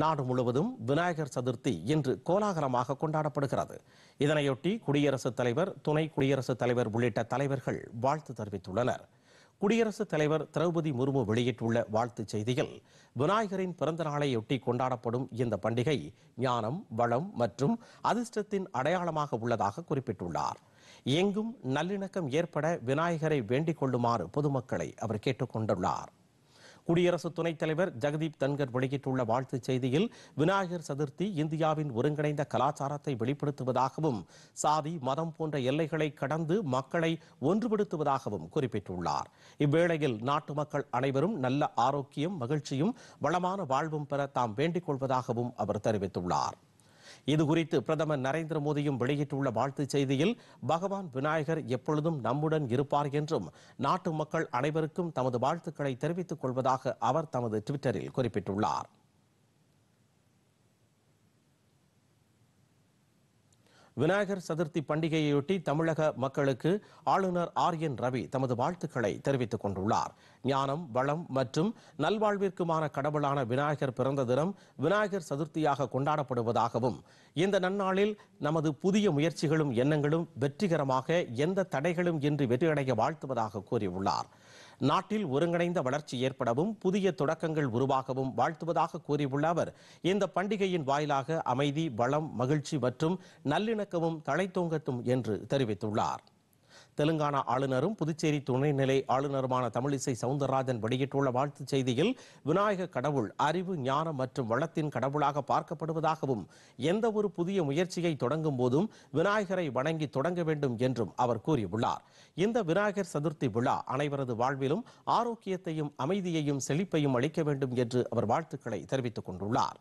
நாடு முழுவதும் விநாயகர் சதுர்த்தி இன்று கோலாகலமாக கொண்டாடப்படுகிறது இதனையொட்டி குடியரசுத் தலைவர் துணை குடியரசுத் தலைவர் உள்ளிட்ட தலைவர்கள் வாழ்த்து தெரிவித்துள்ளனர் குடியரசுத் தலைவர் திரௌபதி முர்மு வெளியிட்டுள்ள வாழ்த்துச் செய்தியில் விநாயகரின் பிறந்த நாளையொட்டி கொண்டாடப்படும் இந்த பண்டிகை ஞானம் வளம் மற்றும் அதிர்ஷ்டத்தின் அடையாளமாக உள்ளதாக குறிப்பிட்டுள்ளார் எங்கும் நல்லிணக்கம் ஏற்பட விநாயகரை வேண்டிக் கொள்ளுமாறு பொதுமக்களை அவர் கேட்டுக் கொண்டுள்ளார் குடியரசு துணைத் தலைவர் ஜெகதீப் தன்கர் வெளியிட்டுள்ள வாழ்த்துச் செய்தியில் விநாயகர் சதுர்த்தி இந்தியாவின் ஒருங்கிணைந்த கலாச்சாரத்தை வெளிப்படுத்துவதாகவும் சாதி மதம் போன்ற எல்லைகளை கடந்து மக்களை ஒன்றுபடுத்துவதாகவும் குறிப்பிட்டுள்ளார் இவ்வேளையில் நாட்டு மக்கள் அனைவரும் நல்ல ஆரோக்கியம் மகிழ்ச்சியும் வளமான வாழ்வும் பெற தாம் வேண்டிக் கொள்வதாகவும் அவர் தெரிவித்துள்ளார் இதுகுறித்து பிரதமர் நரேந்திர மோடியும் வெளியிட்டுள்ள வாழ்த்துச் செய்தியில் பகவான் விநாயகர் எப்பொழுதும் நம்முடன் இருப்பார் என்றும் நாட்டு மக்கள் அனைவருக்கும் தமது வாழ்த்துக்களை தெரிவித்துக் கொள்வதாக அவர் தமது ட்விட்டரில் குறிப்பிட்டுள்ளார் விநாயகர் சதுர்த்தி பண்டிகையொட்டி தமிழக மக்களுக்கு ஆளுநர் ஆர் என் ரவி தமது வாழ்த்துக்களை தெரிவித்துக் கொண்டுள்ளார் ஞானம் வளம் மற்றும் நல்வாழ்விற்குமான கடவுளான விநாயகர் பிறந்த தினம் விநாயகர் சதுர்த்தியாக கொண்டாடப்படுவதாகவும் இந்த நன்னாளில் நமது புதிய முயற்சிகளும் எண்ணங்களும் வெற்றிகரமாக எந்த தடைகளும் இன்றி வெற்றியடைய வாழ்த்துவதாக கூறியுள்ளார் நாட்டில் ஒருங்கிணைந்த வளர்ச்சி ஏற்படவும் புதிய தொடக்கங்கள் உருவாகவும் வாழ்த்துவதாக கூறியுள்ள அவர் இந்த பண்டிகையின் வாயிலாக அமைதி வளம் மகிழ்ச்சி மற்றும் நல்லிணக்கமும் தழைத்தோங்கட்டும் என்று தெரிவித்துள்ளார் தெலுங்கானா ஆளுநரும் புதுச்சேரி துணைநிலை ஆளுநருமான தமிழிசை சவுந்தரராஜன் வெளியிட்டுள்ள வாழ்த்துச் செய்தியில் விநாயக கடவுள் அறிவு ஞானம் மற்றும் வளத்தின் கடவுளாக பார்க்கப்படுவதாகவும் எந்த ஒரு புதிய முயற்சியை தொடங்கும் போதும் விநாயகரை வணங்கி தொடங்க வேண்டும் என்றும் அவர் கூறியுள்ளார் இந்த விநாயகர் சதுர்த்தி விழா அனைவரது வாழ்விலும் ஆரோக்கியத்தையும் அமைதியையும் செழிப்பையும் அளிக்க வேண்டும் என்று அவர் வாழ்த்துக்களை தெரிவித்துக் கொண்டுள்ளார்